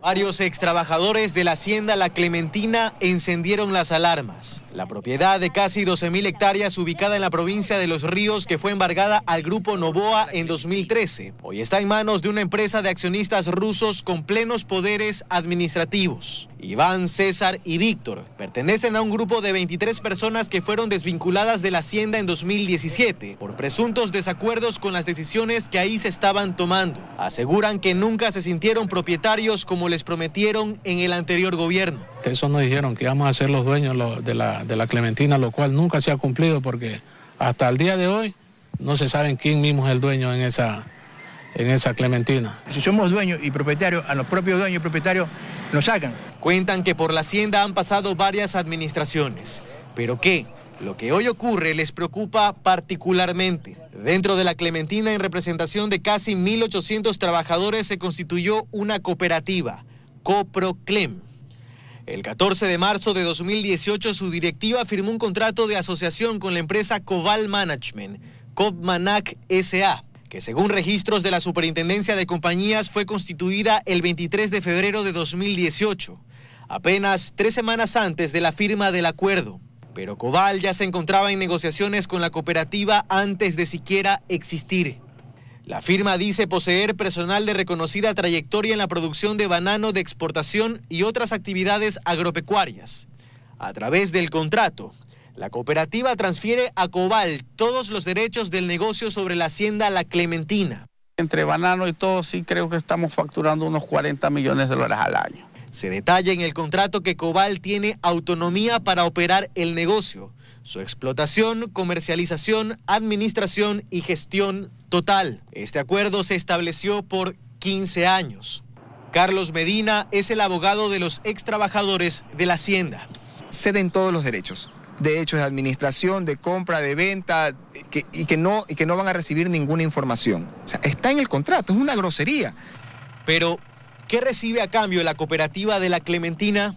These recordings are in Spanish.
Varios extrabajadores de la hacienda La Clementina encendieron las alarmas. La propiedad de casi 12.000 hectáreas ubicada en la provincia de Los Ríos que fue embargada al grupo Novoa en 2013, hoy está en manos de una empresa de accionistas rusos con plenos poderes administrativos. Iván, César y Víctor pertenecen a un grupo de 23 personas que fueron desvinculadas de la hacienda en 2017 por presuntos desacuerdos con las decisiones que ahí se estaban tomando. Aseguran que nunca se sintieron propietarios como les prometieron en el anterior gobierno. Eso nos dijeron que íbamos a ser los dueños de la, de la Clementina, lo cual nunca se ha cumplido porque hasta el día de hoy no se sabe quién mismo es el dueño en esa, en esa Clementina. Si somos dueños y propietarios, a los propios dueños y propietarios nos sacan. Cuentan que por la hacienda han pasado varias administraciones, pero que lo que hoy ocurre les preocupa particularmente. Dentro de la Clementina, en representación de casi 1.800 trabajadores, se constituyó una cooperativa, CoproClem. El 14 de marzo de 2018, su directiva firmó un contrato de asociación con la empresa Cobal Management, Copmanac SA, que según registros de la Superintendencia de Compañías fue constituida el 23 de febrero de 2018, apenas tres semanas antes de la firma del acuerdo. Pero Cobal ya se encontraba en negociaciones con la cooperativa antes de siquiera existir. La firma dice poseer personal de reconocida trayectoria en la producción de banano de exportación y otras actividades agropecuarias. A través del contrato, la cooperativa transfiere a Cobal todos los derechos del negocio sobre la hacienda La Clementina. Entre banano y todo, sí creo que estamos facturando unos 40 millones de dólares al año. Se detalla en el contrato que Cobal tiene autonomía para operar el negocio, su explotación, comercialización, administración y gestión total. Este acuerdo se estableció por 15 años. Carlos Medina es el abogado de los ex trabajadores de la Hacienda. Ceden todos los derechos de hechos de administración, de compra, de venta, y, que no, y que no van a recibir ninguna información. está en el contrato, es una grosería. Pero, ¿qué recibe a cambio la cooperativa de la Clementina?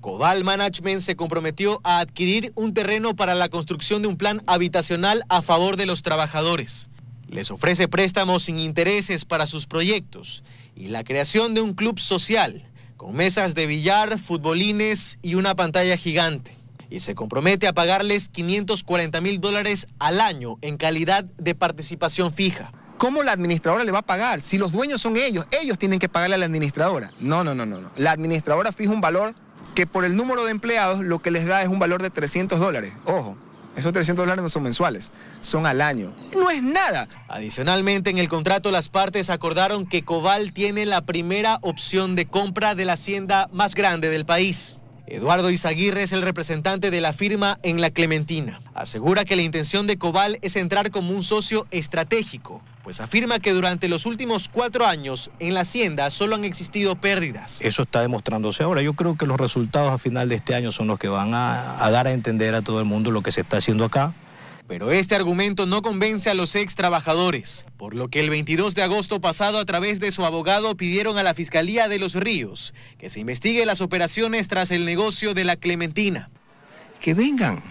Cobal Management se comprometió a adquirir un terreno para la construcción de un plan habitacional a favor de los trabajadores. Les ofrece préstamos sin intereses para sus proyectos y la creación de un club social con mesas de billar, futbolines y una pantalla gigante y se compromete a pagarles 540 mil dólares al año en calidad de participación fija. ¿Cómo la administradora le va a pagar? Si los dueños son ellos, ellos tienen que pagarle a la administradora. No, no, no, no. La administradora fija un valor que por el número de empleados lo que les da es un valor de 300 dólares. Ojo, esos 300 dólares no son mensuales, son al año. No es nada. Adicionalmente, en el contrato las partes acordaron que Cobal tiene la primera opción de compra de la hacienda más grande del país. Eduardo Izaguirre es el representante de la firma en la Clementina. Asegura que la intención de Cobal es entrar como un socio estratégico, pues afirma que durante los últimos cuatro años en la hacienda solo han existido pérdidas. Eso está demostrándose ahora. Yo creo que los resultados a final de este año son los que van a, a dar a entender a todo el mundo lo que se está haciendo acá. Pero este argumento no convence a los ex trabajadores, por lo que el 22 de agosto pasado a través de su abogado pidieron a la Fiscalía de Los Ríos que se investigue las operaciones tras el negocio de la Clementina. Que vengan.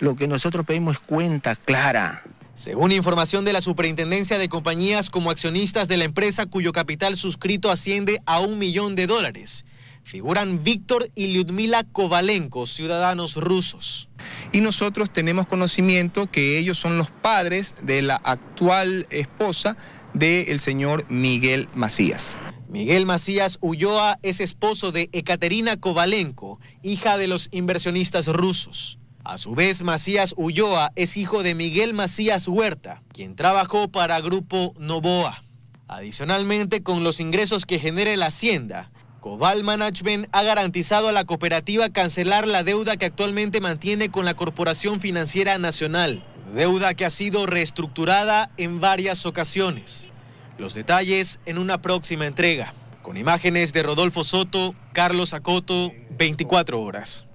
Lo que nosotros pedimos es cuenta clara. Según información de la Superintendencia de Compañías como accionistas de la empresa cuyo capital suscrito asciende a un millón de dólares, figuran Víctor y Lyudmila Kovalenko, ciudadanos rusos. Y nosotros tenemos conocimiento que ellos son los padres de la actual esposa del señor Miguel Macías. Miguel Macías Ulloa es esposo de Ekaterina Kovalenko, hija de los inversionistas rusos. A su vez, Macías Ulloa es hijo de Miguel Macías Huerta, quien trabajó para Grupo Novoa. Adicionalmente, con los ingresos que genere la Hacienda, Coval Management ha garantizado a la cooperativa cancelar la deuda que actualmente mantiene con la Corporación Financiera Nacional, deuda que ha sido reestructurada en varias ocasiones. Los detalles en una próxima entrega. Con imágenes de Rodolfo Soto, Carlos Acoto, 24 horas.